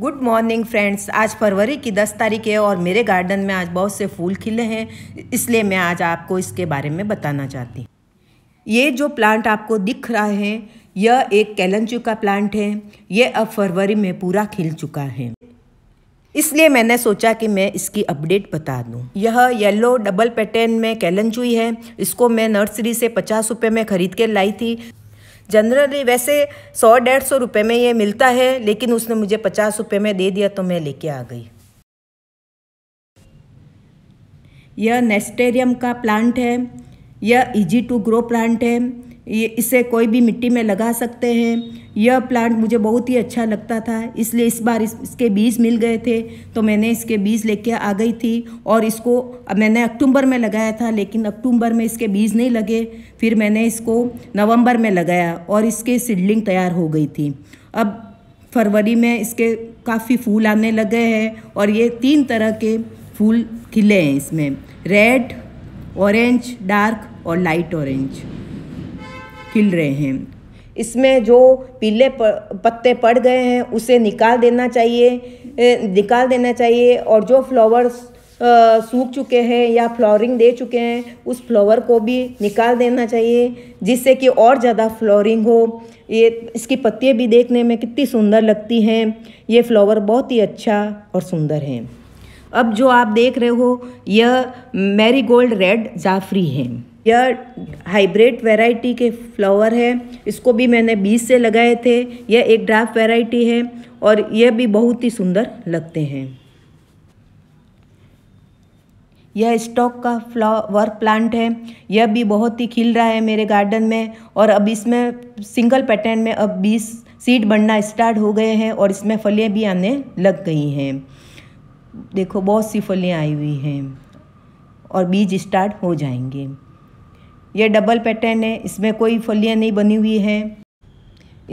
Good morning friends आज फरवरी की दस तारीख है और मेरे गार्डन में आज बहुत से फूल खिले हैं इसलिए मैं आज आपको इसके बारे में बताना चाहती ये जो प्लांट आपको दिख रहा है यह एक कैलंचू का प्लांट है यह अब फरवरी में पूरा खिल चुका है इसलिए मैंने सोचा कि मैं इसकी अपडेट बता दूं। यह येलो डबल पैटर्न में कैलनचुई है इसको मैं नर्सरी से पचास रुपये में ख़रीद के लाई थी जनरली वैसे सौ डेढ़ सौ रुपये में ये मिलता है लेकिन उसने मुझे पचास रुपये में दे दिया तो मैं लेके आ गई यह नेस्टेरियम का प्लांट है यह इजी टू ग्रो प्लांट है ये इसे कोई भी मिट्टी में लगा सकते हैं यह प्लांट मुझे बहुत ही अच्छा लगता था इसलिए इस बार इस, इसके बीज मिल गए थे तो मैंने इसके बीज लेके आ गई थी और इसको मैंने अक्टूबर में लगाया था लेकिन अक्टूबर में इसके बीज नहीं लगे फिर मैंने इसको नवंबर में लगाया और इसके सीडलिंग तैयार हो गई थी अब फरवरी में इसके काफ़ी फूल आने लगे हैं और ये तीन तरह के फूल खिले हैं इसमें रेड ऑरेंज डार्क और लाइट ऑरेंज खिल रहे हैं इसमें जो पीले पत्ते पड़ गए हैं उसे निकाल देना चाहिए निकाल देना चाहिए और जो फ्लावर्स सूख चुके हैं या फ्लोरिंग दे चुके हैं उस फ्लावर को भी निकाल देना चाहिए जिससे कि और ज़्यादा फ्लोरिंग हो ये इसकी पत्तियाँ भी देखने में कितनी सुंदर लगती हैं ये फ्लावर बहुत ही अच्छा और सुंदर है अब जो आप देख रहे हो यह मैरीगोल्ड रेड जाफरी है यह हाइब्रिड वैरायटी के फ्लावर है इसको भी मैंने बीज से लगाए थे यह एक ड्राफ्ट वैरायटी है और यह भी बहुत ही सुंदर लगते हैं यह स्टॉक का फ्लावर प्लांट है यह भी बहुत ही खिल रहा है मेरे गार्डन में और अब इसमें सिंगल पैटर्न में अब बीस सीड बनना स्टार्ट हो गए हैं और इसमें फलियाँ भी आने लग गई हैं देखो बहुत सी फलियाँ आई हुई हैं और बीज स्टार्ट हो जाएंगे ये डबल पैटर्न है इसमें कोई फलियाँ नहीं बनी हुई हैं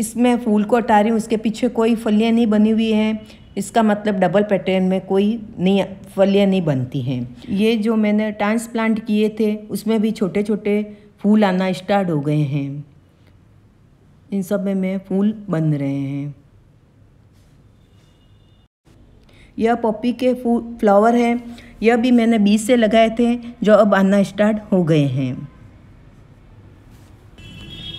इसमें फूल को हटा रही हूँ उसके पीछे कोई फलियाँ नहीं बनी हुई हैं इसका मतलब डबल पैटर्न में कोई नहीं फलियाँ नहीं बनती हैं ये जो मैंने ट्रांसप्लांट किए थे उसमें भी छोटे छोटे फूल आना स्टार्ट हो गए हैं इन सब में मैं फूल बन रहे हैं यह पॉपी के फूल फ्लावर हैं यह भी मैंने बीज से लगाए थे जो अब आना स्टार्ट हो गए हैं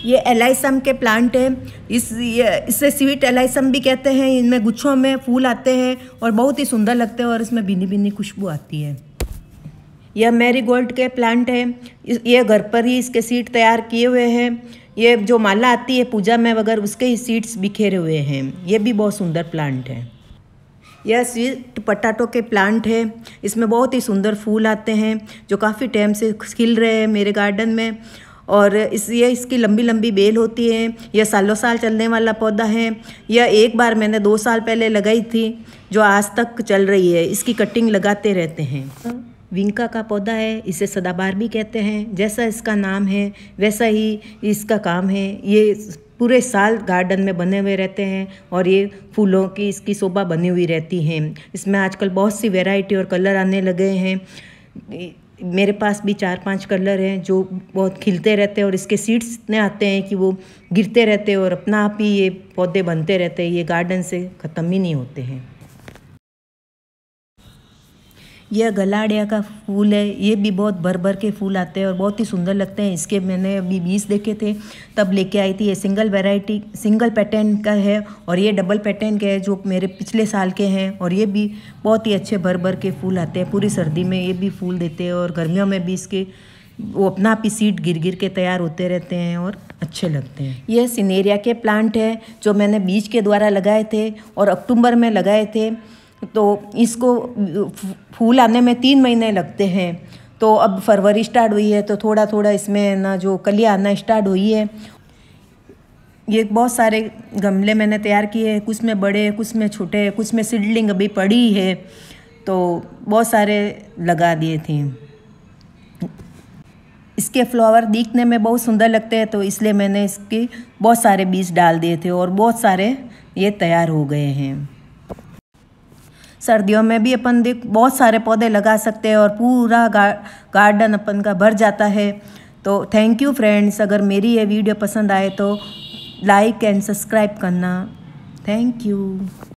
ये एलाइसम के प्लांट है इस ये इसे स्वीट एलाइसम भी कहते हैं इनमें गुच्छों में फूल आते हैं और बहुत ही सुंदर लगते हैं और इसमें भिनी भिनी खुशबू आती है यह मेरी गोल्ड के प्लांट है ये घर पर ही इसके सीड तैयार किए हुए हैं ये जो माला आती है पूजा में वगैरह उसके ही सीड्स बिखेरे हुए हैं ये भी बहुत सुंदर प्लांट है यह स्वीट पटाटो के प्लांट है इसमें बहुत ही सुंदर फूल आते हैं जो काफ़ी टाइम से खिल रहे हैं मेरे गार्डन में और इस ये इसकी लंबी लंबी बेल होती है यह सालों साल चलने वाला पौधा है यह एक बार मैंने दो साल पहले लगाई थी जो आज तक चल रही है इसकी कटिंग लगाते रहते हैं विंका का पौधा है इसे सदाबार भी कहते हैं जैसा इसका नाम है वैसा ही इसका काम है ये पूरे साल गार्डन में बने हुए रहते हैं और ये फूलों की इसकी शोभा बनी हुई रहती है इसमें आजकल बहुत सी वैरायटी और कलर आने लगे हैं मेरे पास भी चार पांच कलर हैं जो बहुत खिलते रहते हैं और इसके सीड्स इतने आते हैं कि वो गिरते रहते हैं और अपना आप ही ये पौधे बनते रहते हैं ये गार्डन से ख़त्म ही नहीं होते हैं यह गलाड़िया का फूल है ये भी बहुत भर भर के फूल आते हैं और बहुत ही सुंदर लगते हैं इसके मैंने अभी बीस देखे थे तब लेके आई थी ये सिंगल वेराइटी सिंगल पैटर्न का है और ये डबल पैटर्न के है जो मेरे पिछले साल के हैं और ये भी बहुत ही अच्छे भर भर के फूल आते हैं पूरी सर्दी में ये भी फूल देते हैं और गर्मियों में भी इसके वो अपना आप ही सीट गिर गिर के तैयार होते रहते हैं और अच्छे लगते हैं ये सिनेरिया के प्लांट है जो मैंने बीज के द्वारा लगाए थे और अक्टूबर में लगाए थे तो इसको फूल आने में तीन महीने लगते हैं तो अब फरवरी स्टार्ट हुई है तो थोड़ा थोड़ा इसमें ना जो कलियाँ आना स्टार्ट हुई है ये बहुत सारे गमले मैंने तैयार किए हैं कुछ में बड़े कुछ में छोटे कुछ में सीडलिंग अभी पड़ी है तो बहुत सारे लगा दिए थे इसके फ्लावर दिखने में बहुत सुंदर लगते हैं तो इसलिए मैंने इसके बहुत सारे बीज डाल दिए थे और बहुत सारे ये तैयार हो गए हैं सर्दियों में भी अपन देख बहुत सारे पौधे लगा सकते हैं और पूरा गा गार्डन अपन का भर जाता है तो थैंक यू फ्रेंड्स अगर मेरी ये वीडियो पसंद आए तो लाइक एंड सब्सक्राइब करना थैंक यू